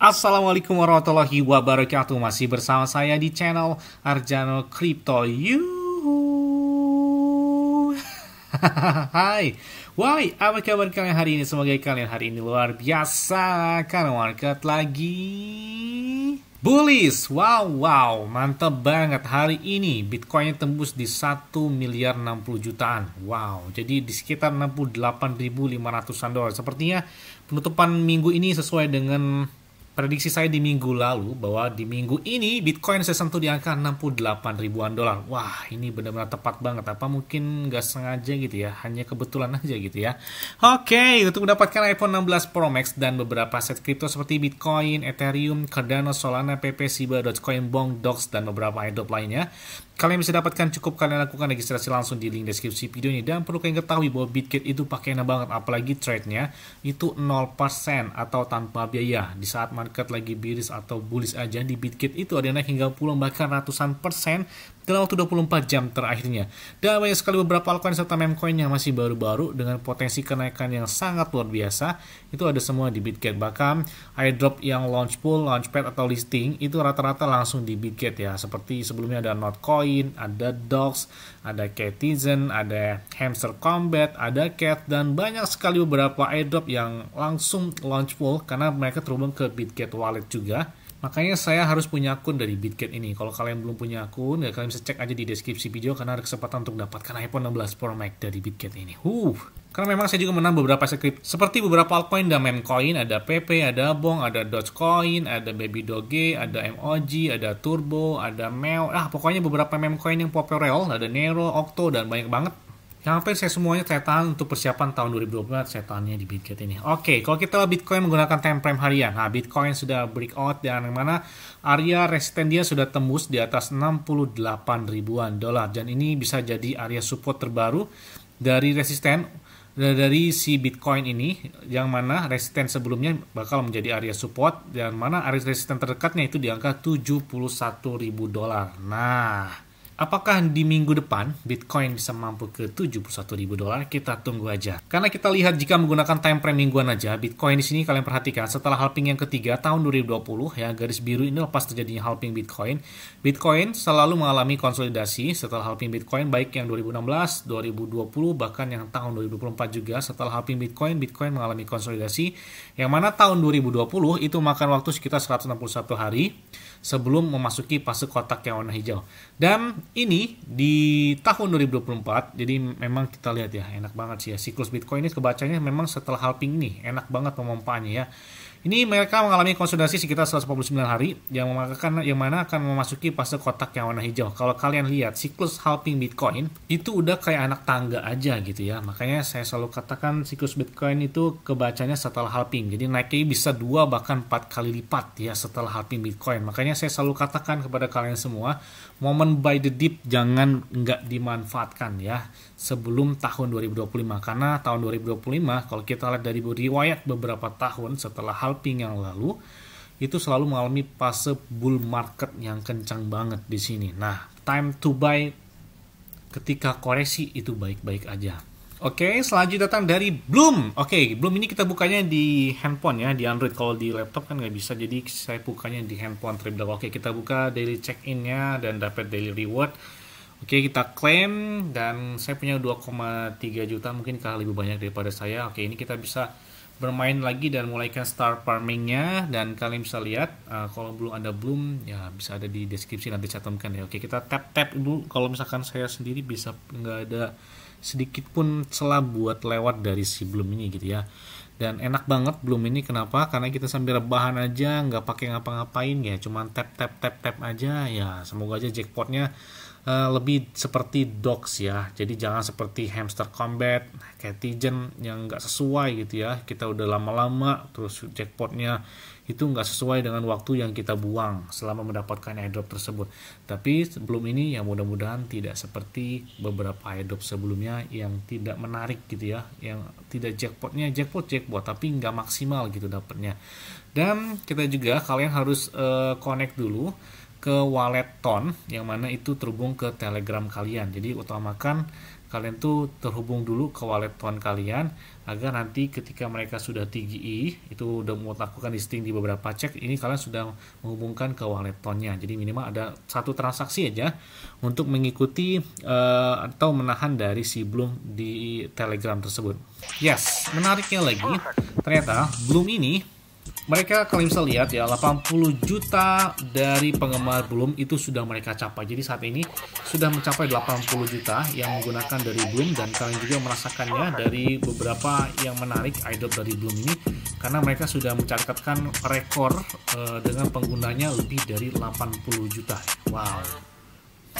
Assalamualaikum warahmatullahi wabarakatuh Masih bersama saya di channel Arjano Crypto You Hai Why, apa kabar kalian hari ini? Semoga kalian hari ini luar biasa Karena market lagi Bullish, wow, wow, mantep banget hari ini Bitcoinnya tembus di 1 miliar 60 jutaan Wow, jadi di sekitar 68.500an dolar Sepertinya penutupan minggu ini sesuai dengan prediksi saya di minggu lalu bahwa di minggu ini Bitcoin saya sentuh di angka 68 ribuan dolar. Wah, ini benar-benar tepat banget. Apa mungkin nggak sengaja gitu ya? Hanya kebetulan aja gitu ya. Oke, untuk mendapatkan iPhone 16 Pro Max dan beberapa set kripto seperti Bitcoin, Ethereum, Cardano, Solana, PP, Shiba, Dogecoin, Bong, Dogs, dan beberapa airdrop lainnya, Kalian bisa dapatkan cukup kalian lakukan registrasi langsung di link deskripsi video ini. Dan perlu kalian ketahui bahwa Bitget itu pakai pakainya banget, apalagi trade-nya itu 0% atau tanpa biaya. Di saat market lagi bearish atau bullish aja di Bitget itu ada yang naik hingga pulang bahkan ratusan persen dalam waktu 24 jam terakhirnya. Dan banyak sekali beberapa altcoin serta memcoin yang masih baru-baru dengan potensi kenaikan yang sangat luar biasa. Itu ada semua di Bitget. Bahkan airdrop yang launch pool, launchpad atau listing itu rata-rata langsung di Bitget ya. Seperti sebelumnya ada Notcoin, ada Dogs, ada Catizen, ada Hamster Combat, ada Cat dan banyak sekali beberapa airdrop yang langsung launch pool karena mereka terhubung ke Bitget Wallet juga Makanya saya harus punya akun dari Bitget ini. Kalau kalian belum punya akun, ya kalian bisa cek aja di deskripsi video karena ada kesempatan untuk dapatkan iPhone 16 Pro Max dari Bitget ini. Huh. Karena memang saya juga menang beberapa script seperti beberapa altcoin dan memcoin, ada PP, ada Bong, ada Dogecoin, ada Baby Doge, ada MOG, ada Turbo, ada Mel. Ah, pokoknya beberapa memcoin yang populer, ada Nero, Octo dan banyak banget yang Hampir saya semuanya saya tahan untuk persiapan tahun 2024 saya tahannya di Bitget ini. Oke, okay, kalau kita Bitcoin menggunakan time frame harian. Nah, Bitcoin sudah break out dan yang mana area resisten dia sudah tembus di atas 68 ribuan dolar dan ini bisa jadi area support terbaru dari resisten dari si Bitcoin ini yang mana resisten sebelumnya bakal menjadi area support dan mana area resisten terdekatnya itu di angka 71.000 dolar. Nah, Apakah di minggu depan Bitcoin bisa mampu ke 71 ribu dolar? Kita tunggu aja. Karena kita lihat jika menggunakan time frame mingguan aja, Bitcoin di sini kalian perhatikan setelah halving yang ketiga tahun 2020 ya garis biru ini lepas terjadinya halving Bitcoin, Bitcoin selalu mengalami konsolidasi setelah halving Bitcoin baik yang 2016, 2020 bahkan yang tahun 2024 juga setelah halving Bitcoin, Bitcoin mengalami konsolidasi yang mana tahun 2020 itu makan waktu sekitar 161 hari sebelum memasuki fase kotak yang warna hijau. Dan ini di tahun 2024 jadi memang kita lihat ya enak banget sih ya siklus Bitcoin ini kebacanya memang setelah halving nih enak banget pemompaannya ya ini mereka mengalami konsolidasi sekitar 149 hari yang memakan yang mana akan memasuki fase kotak yang warna hijau. Kalau kalian lihat siklus halving Bitcoin itu udah kayak anak tangga aja gitu ya. Makanya saya selalu katakan siklus Bitcoin itu kebacanya setelah halving. Jadi naiknya bisa dua bahkan empat kali lipat ya setelah halving Bitcoin. Makanya saya selalu katakan kepada kalian semua, moment buy the dip jangan nggak dimanfaatkan ya sebelum tahun 2025 karena tahun 2025 kalau kita lihat dari riwayat beberapa tahun setelah halving scalping yang lalu itu selalu mengalami fase bull market yang kencang banget di sini. Nah, time to buy ketika koreksi itu baik-baik aja. Oke, okay, selanjutnya datang dari Bloom. Oke, okay, Bloom ini kita bukanya di handphone ya, di Android. Kalau di laptop kan nggak bisa, jadi saya bukanya di handphone terlebih Oke, okay, kita buka daily check-in-nya dan dapat daily reward. Oke, okay, kita claim dan saya punya 2,3 juta mungkin kalah lebih banyak daripada saya. Oke, okay, ini kita bisa bermain lagi dan mulaikan star farmingnya dan kalian bisa lihat uh, kalau belum ada bloom ya bisa ada di deskripsi nanti catatkan ya oke kita tap tap dulu kalau misalkan saya sendiri bisa nggak ada sedikit pun celah buat lewat dari si belum ini gitu ya dan enak banget belum ini kenapa karena kita sambil rebahan aja nggak pakai ngapa-ngapain ya cuman tap tap tap tap aja ya semoga aja jackpotnya Eh, lebih seperti dogs ya jadi jangan seperti hamster combat catigen yang nggak sesuai gitu ya kita udah lama-lama terus jackpotnya itu nggak sesuai dengan waktu yang kita buang selama mendapatkan airdrop tersebut tapi sebelum ini ya mudah-mudahan tidak seperti beberapa airdrop sebelumnya yang tidak menarik gitu ya yang tidak jackpotnya jackpot jackpot tapi nggak maksimal gitu dapatnya dan kita juga kalian harus uh, connect dulu ke wallet ton yang mana itu terhubung ke telegram kalian jadi utamakan kalian tuh terhubung dulu ke wallet ton kalian agar nanti ketika mereka sudah TGI e, itu udah mau lakukan listing di beberapa cek ini kalian sudah menghubungkan ke wallet tonnya jadi minimal ada satu transaksi aja untuk mengikuti uh, atau menahan dari si Bloom di telegram tersebut yes menariknya lagi ternyata belum ini mereka kalau bisa lihat ya 80 juta dari penggemar Bloom itu sudah mereka capai. Jadi saat ini sudah mencapai 80 juta yang menggunakan dari Bloom dan kalian juga merasakannya dari beberapa yang menarik idol dari Bloom ini karena mereka sudah mencatatkan rekor uh, dengan penggunanya lebih dari 80 juta. Wow.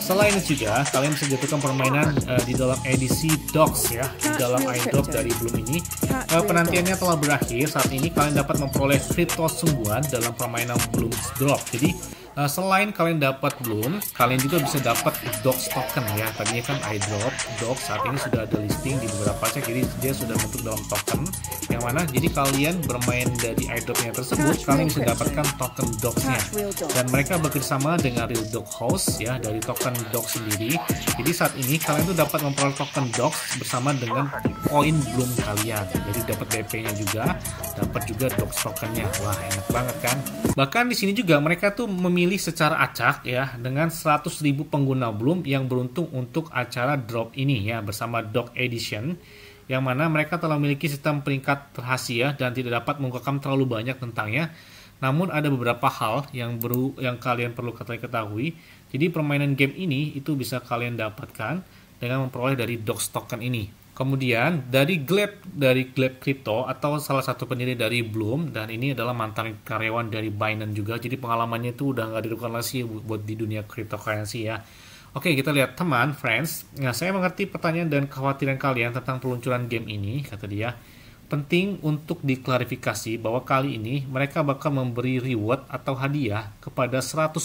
Selain itu juga, kalian bisa jatuhkan permainan uh, di dalam edisi Docs ya, di dalam iDoc dari Bloom ini. Uh, penantiannya telah berakhir, saat ini kalian dapat memperoleh kripto sungguhan dalam permainan Bloom's Drop. Jadi, Uh, selain kalian dapat Bloom, kalian juga bisa dapat dog token ya. Tadinya kan iDrop, dog saat ini sudah ada listing di beberapa cek, jadi dia sudah bentuk dalam token. Yang mana, jadi kalian bermain dari iDropnya tersebut, kalian bisa dapatkan token Docsnya. Dan mereka bekerjasama dengan Real Dog House ya, dari token dog sendiri. Jadi saat ini kalian tuh dapat memperoleh token dog bersama dengan koin Bloom kalian. Jadi dapat BP-nya juga dapat juga dog tokennya wah enak banget kan bahkan di sini juga mereka tuh memilih secara acak ya dengan 100.000 pengguna belum yang beruntung untuk acara drop ini ya bersama Dog Edition yang mana mereka telah memiliki sistem peringkat rahasia dan tidak dapat mengungkapkan terlalu banyak tentangnya namun ada beberapa hal yang baru yang kalian perlu ketahui. Jadi permainan game ini itu bisa kalian dapatkan dengan memperoleh dari dog Token ini. Kemudian dari Gleb dari Gleb Crypto atau salah satu pendiri dari Bloom dan ini adalah mantan karyawan dari Binance juga. Jadi pengalamannya itu udah nggak dirukan lagi buat di dunia cryptocurrency ya. Oke, kita lihat teman, friends. Nah, saya mengerti pertanyaan dan kekhawatiran kalian tentang peluncuran game ini, kata dia. Penting untuk diklarifikasi bahwa kali ini mereka bakal memberi reward atau hadiah kepada 100.000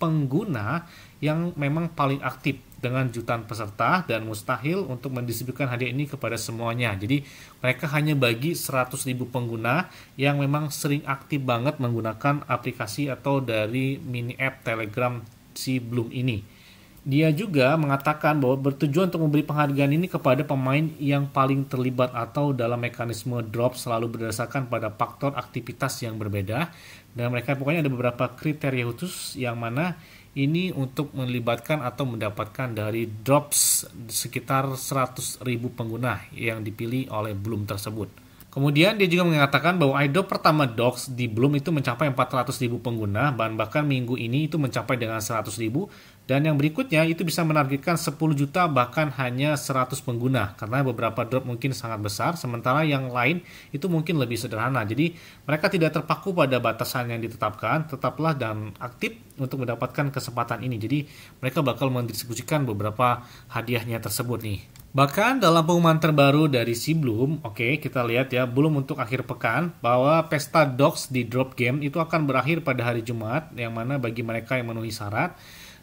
pengguna yang memang paling aktif dengan jutaan peserta dan mustahil untuk mendistribusikan hadiah ini kepada semuanya. Jadi mereka hanya bagi 100 ribu pengguna yang memang sering aktif banget menggunakan aplikasi atau dari mini app Telegram si Bloom ini. Dia juga mengatakan bahwa bertujuan untuk memberi penghargaan ini kepada pemain yang paling terlibat atau dalam mekanisme drop selalu berdasarkan pada faktor aktivitas yang berbeda dan mereka pokoknya ada beberapa kriteria khusus yang mana ini untuk melibatkan atau mendapatkan dari drops sekitar ribu pengguna yang dipilih oleh Bloom tersebut. Kemudian dia juga mengatakan bahwa idol pertama Docs di Bloom itu mencapai 400.000 pengguna, bahkan minggu ini itu mencapai dengan 100.000 dan yang berikutnya itu bisa menargetkan 10 juta bahkan hanya 100 pengguna karena beberapa drop mungkin sangat besar sementara yang lain itu mungkin lebih sederhana. Jadi mereka tidak terpaku pada batasan yang ditetapkan, tetaplah dan aktif untuk mendapatkan kesempatan ini. Jadi mereka bakal mendistribusikan beberapa hadiahnya tersebut nih. Bahkan dalam pengumuman terbaru dari si Bloom, oke okay, kita lihat ya, belum untuk akhir pekan, bahwa pesta dogs di drop game itu akan berakhir pada hari Jumat, yang mana bagi mereka yang memenuhi syarat,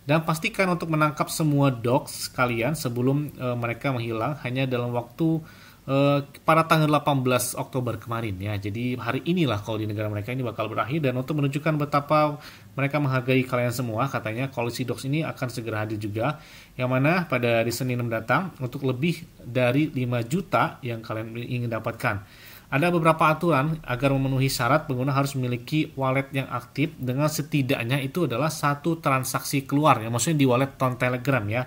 dan pastikan untuk menangkap semua dogs kalian sebelum uh, mereka menghilang hanya dalam waktu uh, pada tanggal 18 Oktober kemarin ya. Jadi hari inilah kalau di negara mereka ini bakal berakhir dan untuk menunjukkan betapa mereka menghargai kalian semua katanya koalisi dogs ini akan segera hadir juga yang mana pada hari Senin mendatang untuk lebih dari 5 juta yang kalian ingin dapatkan. Ada beberapa aturan agar memenuhi syarat pengguna harus memiliki wallet yang aktif dengan setidaknya itu adalah satu transaksi keluar ya maksudnya di wallet ton Telegram ya.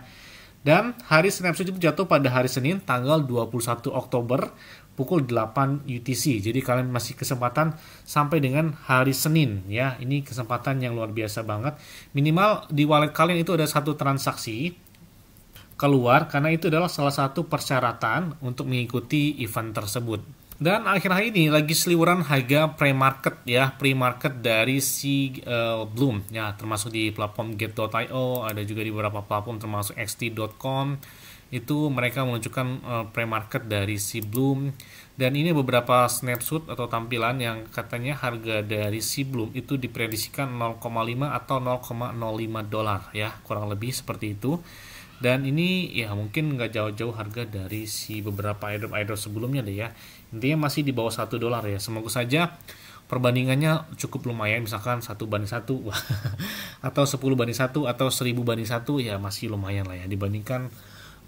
Dan hari Snapshot itu jatuh pada hari Senin tanggal 21 Oktober pukul 8 UTC. Jadi kalian masih kesempatan sampai dengan hari Senin ya. Ini kesempatan yang luar biasa banget. Minimal di wallet kalian itu ada satu transaksi keluar karena itu adalah salah satu persyaratan untuk mengikuti event tersebut. Dan akhir-akhir ini lagi seliwuran harga pre-market ya, pre-market dari si uh, Bloom ya, termasuk di platform get.io, ada juga di beberapa platform termasuk xt.com itu mereka menunjukkan uh, pre-market dari si Bloom dan ini beberapa snapshot atau tampilan yang katanya harga dari si Bloom itu diprediksikan 0,5 atau 0,05 dolar ya, kurang lebih seperti itu dan ini ya mungkin nggak jauh-jauh harga dari si beberapa airdrop airdrop sebelumnya deh ya intinya masih di bawah satu dolar ya semoga saja perbandingannya cukup lumayan misalkan satu banding satu atau 10 banding satu atau 1000 banding satu ya masih lumayan lah ya dibandingkan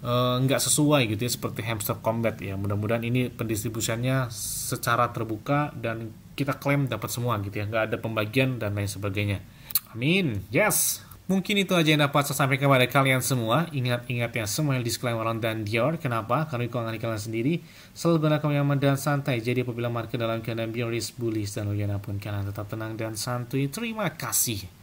eh, nggak e, sesuai gitu ya seperti hamster combat ya mudah-mudahan ini pendistribusiannya secara terbuka dan kita klaim dapat semua gitu ya nggak ada pembagian dan lain sebagainya amin yes Mungkin itu aja yang dapat saya sampaikan kepada kalian semua. Ingat-ingat yang semua yang disclaimer on dan Dior. Kenapa? Karena keuangan kalian sendiri selalu berlaku aman dan santai. Jadi apabila market dalam keadaan bearish, bullish, dan lain pun kalian tetap tenang dan santuy. Terima kasih.